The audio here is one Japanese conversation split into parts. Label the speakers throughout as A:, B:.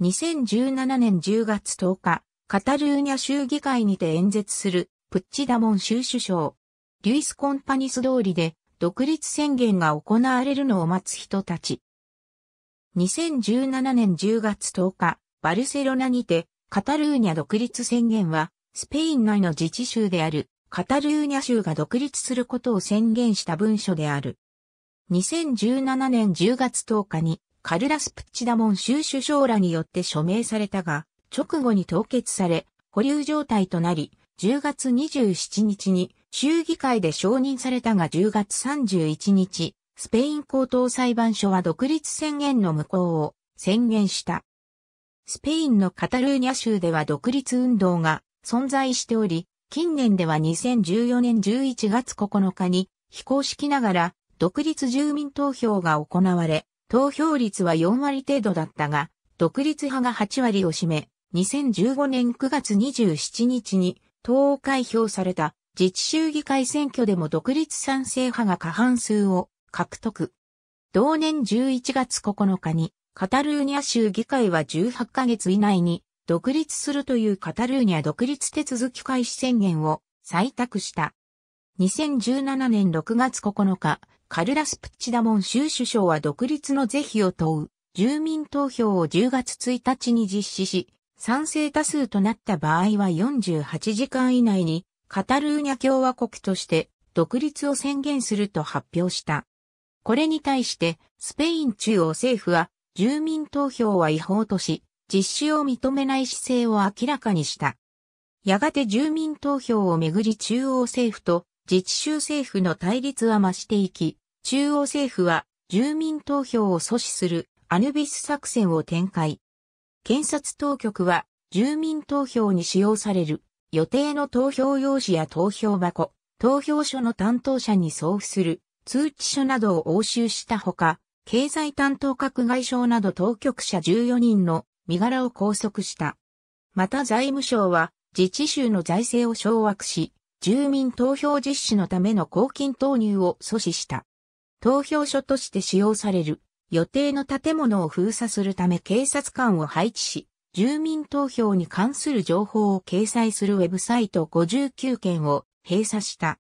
A: 2017年10月10日、カタルーニャ州議会にて演説する、プッチダモン州首相。リュイス・コンパニス通りで、独立宣言が行われるのを待つ人たち。2017年10月10日、バルセロナにて、カタルーニャ独立宣言は、スペイン内の自治州である、カタルーニャ州が独立することを宣言した文書である。2017年10月10日に、カルラス・プッチダモン州首相らによって署名されたが、直後に凍結され、保留状態となり、10月27日に州議会で承認されたが10月31日、スペイン高等裁判所は独立宣言の無効を宣言した。スペインのカタルーニャ州では独立運動が存在しており、近年では2014年11月9日に非公式ながら独立住民投票が行われ、投票率は4割程度だったが、独立派が8割を占め、2015年9月27日に党開票された自治州議会選挙でも独立賛成派が過半数を獲得。同年11月9日にカタルーニャ州議会は18ヶ月以内に独立するというカタルーニャ独立手続き開始宣言を採択した。2017年6月9日、カルラス・プッチダモン州首相は独立の是非を問う住民投票を10月1日に実施し、賛成多数となった場合は48時間以内にカタルーニャ共和国として独立を宣言すると発表した。これに対してスペイン中央政府は住民投票は違法とし、実施を認めない姿勢を明らかにした。やがて住民投票をめぐり中央政府と自治州政府の対立は増していき、中央政府は住民投票を阻止するアヌビス作戦を展開。検察当局は住民投票に使用される予定の投票用紙や投票箱、投票所の担当者に送付する通知書などを押収したほか、経済担当閣外省など当局者14人の身柄を拘束した。また財務省は自治州の財政を掌握し、住民投票実施のための公金投入を阻止した。投票所として使用される予定の建物を封鎖するため警察官を配置し、住民投票に関する情報を掲載するウェブサイト59件を閉鎖した。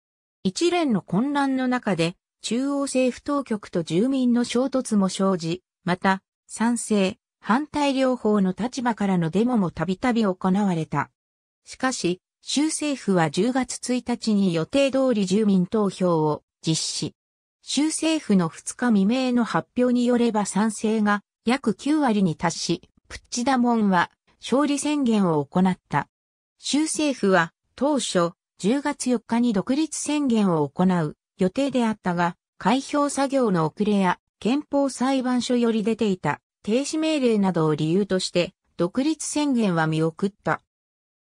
A: 一連の混乱の中で中央政府当局と住民の衝突も生じ、また賛成、反対両方の立場からのデモもたびたび行われた。しかし、州政府は10月1日に予定通り住民投票を実施。州政府の2日未明の発表によれば賛成が約9割に達し、プッチダモンは勝利宣言を行った。州政府は当初10月4日に独立宣言を行う予定であったが、開票作業の遅れや憲法裁判所より出ていた停止命令などを理由として独立宣言は見送った。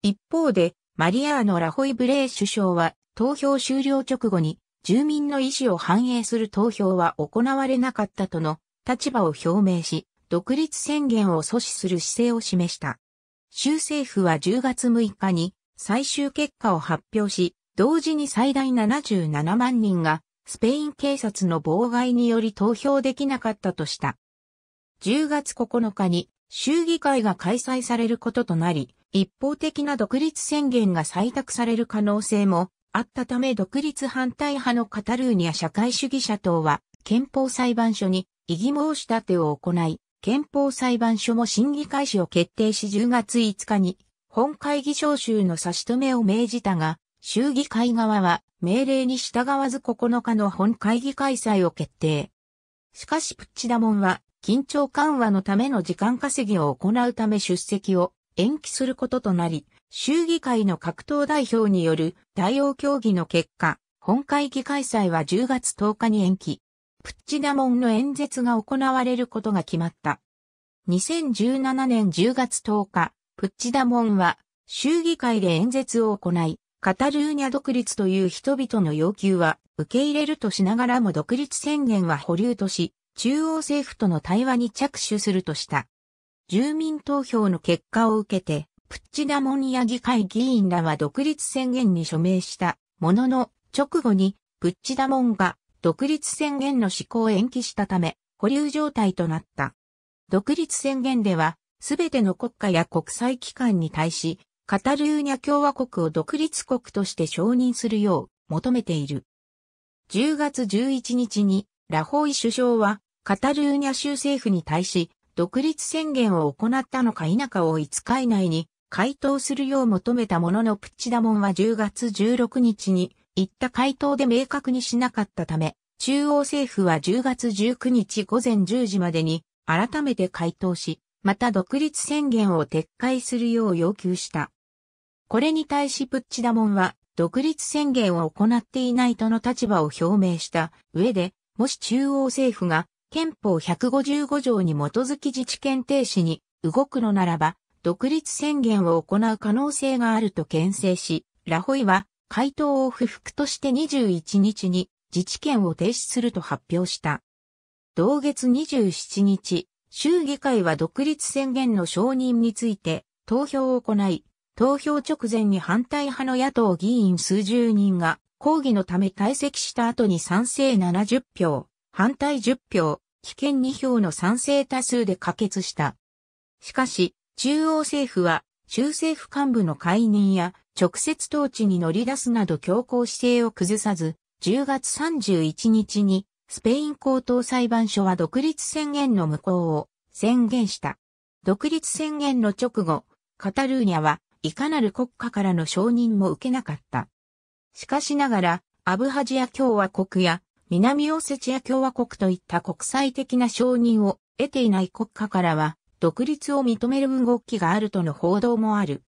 A: 一方でマリアーノ・ラホイブレー首相は、投票終了直後に、住民の意思を反映する投票は行われなかったとの立場を表明し、独立宣言を阻止する姿勢を示した。州政府は10月6日に最終結果を発表し、同時に最大77万人がスペイン警察の妨害により投票できなかったとした。10月9日に衆議会が開催されることとなり、一方的な独立宣言が採択される可能性もあったため独立反対派のカタルーニャ社会主義者党は憲法裁判所に異議申し立てを行い、憲法裁判所も審議開始を決定し10月5日に本会議召集の差し止めを命じたが、衆議会側は命令に従わず9日の本会議開催を決定。しかしプッチダモンは緊張緩和のための時間稼ぎを行うため出席を延期することとなり、衆議会の各党代表による対応協議の結果、本会議開催は10月10日に延期。プッチダモンの演説が行われることが決まった。2017年10月10日、プッチダモンは衆議会で演説を行い、カタルーニャ独立という人々の要求は受け入れるとしながらも独立宣言は保留とし、中央政府との対話に着手するとした。住民投票の結果を受けて、プッチダモニア議会議員らは独立宣言に署名したものの、直後にプッチダモンが独立宣言の施行を延期したため、保留状態となった。独立宣言では、すべての国家や国際機関に対し、カタルーニャ共和国を独立国として承認するよう求めている。10月11日にラホイ首相はカタルーニャ州政府に対し、独立宣言を行ったのか否かを5日以内に回答するよう求めたもののプッチダモンは10月16日に言った回答で明確にしなかったため、中央政府は10月19日午前10時までに改めて回答し、また独立宣言を撤回するよう要求した。これに対しプッチダモンは独立宣言を行っていないとの立場を表明した上で、もし中央政府が憲法155条に基づき自治権停止に動くのならば、独立宣言を行う可能性があると牽制し、ラホイは回答を不服として21日に自治権を停止すると発表した。同月27日、州議会は独立宣言の承認について投票を行い、投票直前に反対派の野党議員数十人が抗議のため退席した後に賛成70票、反対10票、危険2票の賛成多数で可決した。しかし、中央政府は、州政府幹部の解任や直接統治に乗り出すなど強硬姿勢を崩さず、10月31日にスペイン高等裁判所は独立宣言の無効を宣言した。独立宣言の直後、カタルーニャはいかなる国家からの承認も受けなかった。しかしながら、アブハジア共和国や南オセチア共和国といった国際的な承認を得ていない国家からは、独立を認める動きがあるとの報道もある。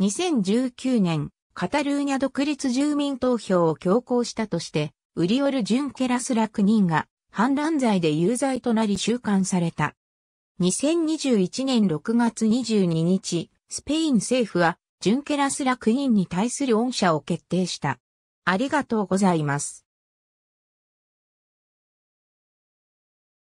A: 2019年、カタルーニャ独立住民投票を強行したとして、ウリオル・ジュンケラスラ9人が反乱罪で有罪となり収監された。2021年6月22日、スペイン政府は、ジュンケラスラ9人に対する恩赦を決定した。ありがとうございます。